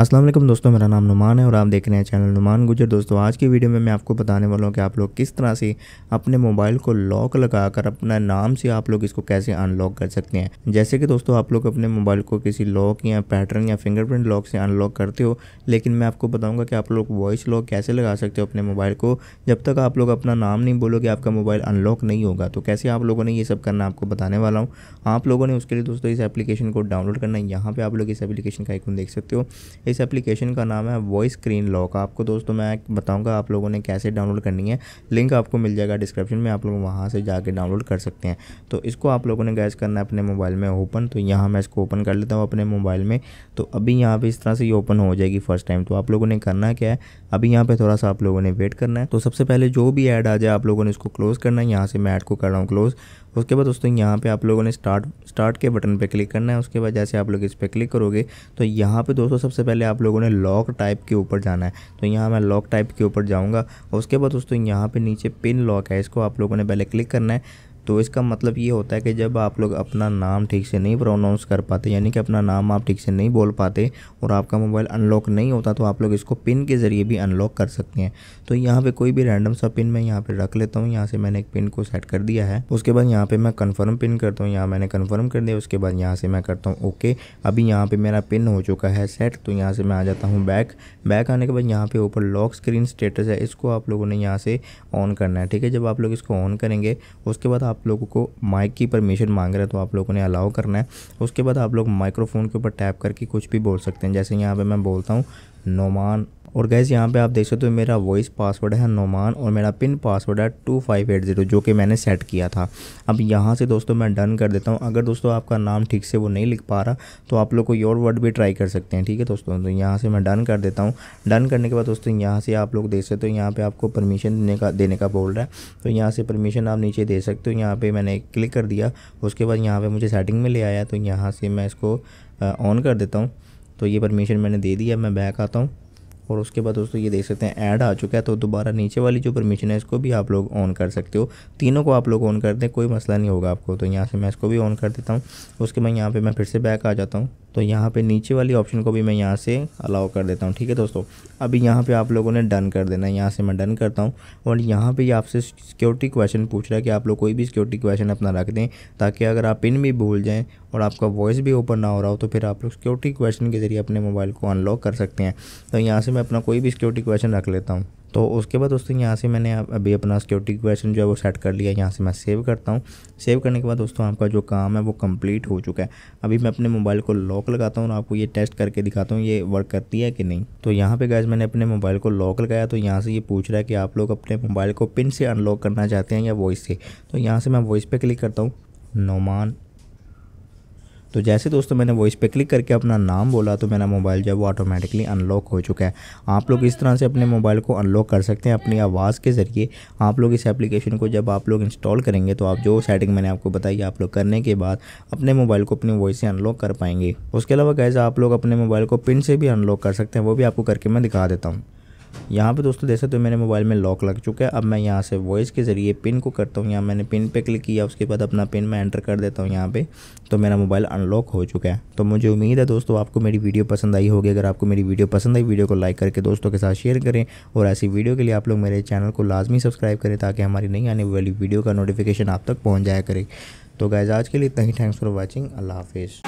असलम दोस्तों मेरा नाम नुमान है और आप देख रहे हैं चैनल नुमान गुजर दोस्तों आज की वीडियो में मैं आपको बताने वाला हूँ कि आप लोग किस तरह से अपने मोबाइल को लॉक लगाकर अपना नाम से आप लोग इसको कैसे अनलॉक कर सकते हैं जैसे कि दोस्तों आप लोग अपने मोबाइल को किसी लॉक या पैटर्न या फिंगरप्रिंट लॉक से अनलॉक करते हो लेकिन मैं आपको बताऊँगा कि आप लोग वॉइस लॉक कैसे लगा सकते हो अपने मोबाइल को जब तक आप लोग अपना नाम नहीं बोलोगे आपका मोबाइल अनलॉक नहीं होगा तो कैसे आप लोगों ने ये सब करना आपको बताने वाला हूँ आप लोगों ने उसके लिए दोस्तों इस एप्लीकेशन को डाउनलोड करना है यहाँ पर आप लोग इस एप्लीकेशन का आइकन देख सकते हो इस एप्लीकेशन का नाम है वॉइस स्क्रीन लॉक आपको दोस्तों मैं बताऊँगा आप लोगों ने कैसे डाउनलोड करनी है लिंक आपको मिल जाएगा डिस्क्रिप्शन में आप लोग वहाँ से जाके डाउनलोड कर सकते हैं तो इसको आप लोगों ने गैस करना है अपने मोबाइल में ओपन तो यहाँ मैं इसको ओपन कर लेता हूँ अपने मोबाइल में तो अभी यहाँ पर इस तरह से ये ओपन हो जाएगी फर्स्ट टाइम तो आप लोगों ने करना क्या है अभी यहाँ पर थोड़ा सा आप लोगों ने वेट करना है तो सबसे पहले जो भी ऐड आ जाए आप लोगों ने इसको क्लोज़ करना है यहाँ से मैं ऐड को कर रहा हूँ क्लोज़ उसके बाद दोस्तों यहाँ पे आप लोगों ने स्टार्ट स्टार्ट के बटन पे क्लिक करना है उसके बाद जैसे आप लोग इस पर क्लिक करोगे तो यहाँ पे दोस्तों सबसे पहले पहले आप लोगों ने लॉक टाइप के ऊपर जाना है तो यहाँ मैं लॉक टाइप के ऊपर जाऊँगा उसके बाद दोस्तों यहाँ पर नीचे पिन लॉक है इसको आप लोगों ने पहले क्लिक करना है तो इसका मतलब ये होता है कि जब आप लोग अपना नाम ठीक से नहीं प्रोनाउंस कर पाते यानी कि अपना नाम आप ठीक से नहीं बोल पाते और आपका मोबाइल अनलॉक नहीं होता तो आप लोग इसको पिन के ज़रिए भी अनलॉक कर सकते हैं तो यहाँ पे कोई भी रैंडम सा पिन मैं यहाँ पे रख लेता हूँ यहाँ से मैंने एक पिन को सेट कर दिया है उसके बाद यहाँ पर मैं कन्फर्म पिन करता हूँ यहाँ मैंने कन्फर्म कर दिया उसके बाद यहाँ से मैं करता हूँ ओके अभी यहाँ पर मेरा पिन हो चुका है सेट तो यहाँ से मैं आ जाता हूँ बैक बैक आने के बाद यहाँ पर ऊपर लॉक स्क्रीन स्टेटस है इसको आप लोगों ने यहाँ से ऑन करना है ठीक है जब आप लोग इसको ऑन करेंगे उसके बाद आप लोगों को माइक की परमिशन मांग रहा है तो आप लोगों ने अलाउ करना है उसके बाद आप लोग माइक्रोफोन के ऊपर टैप करके कुछ भी बोल सकते हैं जैसे यहाँ पर मैं बोलता हूँ नोमान और गैस यहाँ पे आप देख सकते हो तो मेरा वॉइस पासवर्ड है नोमान और मेरा पिन पासवर्ड है टू फाइव एट ज़ीरो जो कि मैंने सेट किया था अब यहाँ से दोस्तों मैं डन कर देता हूँ अगर दोस्तों आपका नाम ठीक से वो नहीं लिख पा रहा तो आप लोग कोई और वर्ड भी ट्राई कर सकते हैं ठीक है दोस्तों तो यहाँ से मैं डन कर देता हूँ डन करने के बाद दोस्तों यहाँ से आप लोग देख सकते हो यहाँ पर आपको परमिशन देने का देने का बोल रहा है तो यहाँ से परमिशन आप नीचे दे सकते हो यहाँ पर मैंने क्लिक कर दिया उसके बाद यहाँ पर मुझे सेटिंग में ले आया तो यहाँ से मैं इसको ऑन कर देता हूँ तो ये परमिशन मैंने दे दी मैं बैक आता हूँ और उसके बाद दोस्तों ये देख सकते हैं ऐड आ चुका है तो दोबारा नीचे वाली जो परमिशन है इसको भी आप लोग ऑन कर सकते हो तीनों को आप लोग ऑन कर दें कोई मसला नहीं होगा आपको तो यहाँ से मैं इसको भी ऑन कर देता हूँ उसके बाद यहाँ पर मैं फिर से बैक आ जाता हूँ तो यहाँ पे नीचे वाली ऑप्शन को भी मैं यहाँ से अलाउ कर देता हूँ ठीक है दोस्तों अभी यहाँ पे आप लोगों ने डन कर देना है यहाँ से मैं डन करता हूँ और यहाँ पे ये आपसे सिक्योरिटी क्वेश्चन पूछ रहा है कि आप लोग कोई भी सिक्योरिटी क्वेश्चन अपना रख दें ताकि अगर आप पिन भी भूल जाएँ और आपका वॉइस भी ओपन ना हो रहा हो तो फिर आप लोग सिक्योरिटी क्वेश्चन के ज़रिए अपने मोबाइल को अनलॉक कर सकते हैं तो यहाँ से मैं अपना कोई भी सिक्योरिटी क्वेश्चन रख लेता हूँ तो उसके बाद दोस्तों यहाँ से मैंने अभी अपना सिक्योरिटी क्वेश्चन जो है वो सेट कर लिया यहाँ से मैं सेव करता हूँ सेव करने के बाद दोस्तों आपका जो काम है वो कंप्लीट हो चुका है अभी मैं अपने मोबाइल को लॉक लगाता हूँ और आपको ये टेस्ट करके दिखाता हूँ ये वर्क करती है कि नहीं तो यहाँ पे गैस मैंने अपने मोबाइल को लॉक लगाया तो यहाँ से ये पूछ रहा है कि आप लोग अपने मोबाइल को पिन से अनलॉक करना चाहते हैं या वॉइस से तो यहाँ से मैं वॉइस पर क्लिक करता हूँ नोमान तो जैसे दोस्तों मैंने वॉइस पे क्लिक करके अपना नाम बोला तो मेरा मोबाइल जो है वो ऑटोमेटिकली अनलॉक हो चुका है आप लोग इस तरह से अपने मोबाइल को अनलॉक कर सकते हैं अपनी आवाज़ के ज़रिए आप लोग इस एप्लीकेशन को जब आप लोग इंस्टॉल करेंगे तो आप जो सेटिंग मैंने आपको बताई आप लोग करने के बाद अपने मोबाइल को अपनी वॉइस से अनलॉक कर पाएंगे उसके अलावा कैसे आप लोग अपने मोबाइल को पिन से भी अनलॉक कर सकते हैं वो भी आपको करके मैं दिखा देता हूँ यहाँ पे दोस्तों देख सकते हो मेरे मोबाइल में लॉक लग चुका है अब मैं यहाँ से वॉइस के ज़रिए पिन को करता हूँ यहाँ मैंने पिन पे क्लिक किया उसके बाद अपना पिन मैं एंटर कर देता हूँ यहाँ पे तो मेरा मोबाइल अनलॉक हो चुका है तो मुझे उम्मीद है दोस्तों आपको मेरी वीडियो पसंद आई होगी अगर आपको मेरी वीडियो पसंद आई वीडियो को लाइक करके दोस्तों के साथ शेयर करें और ऐसी वीडियो के लिए आप लोग मेरे चैनल को लाजमी सब्सक्राइब करें ताकि हमारी नई आने वाली वीडियो का नोटिफिकेशन आप तक पहुँच जाया करे तो गैज़ आज के लिए इतना ही थैंक्स फॉर वॉचिंग अल्लाह हाफिज़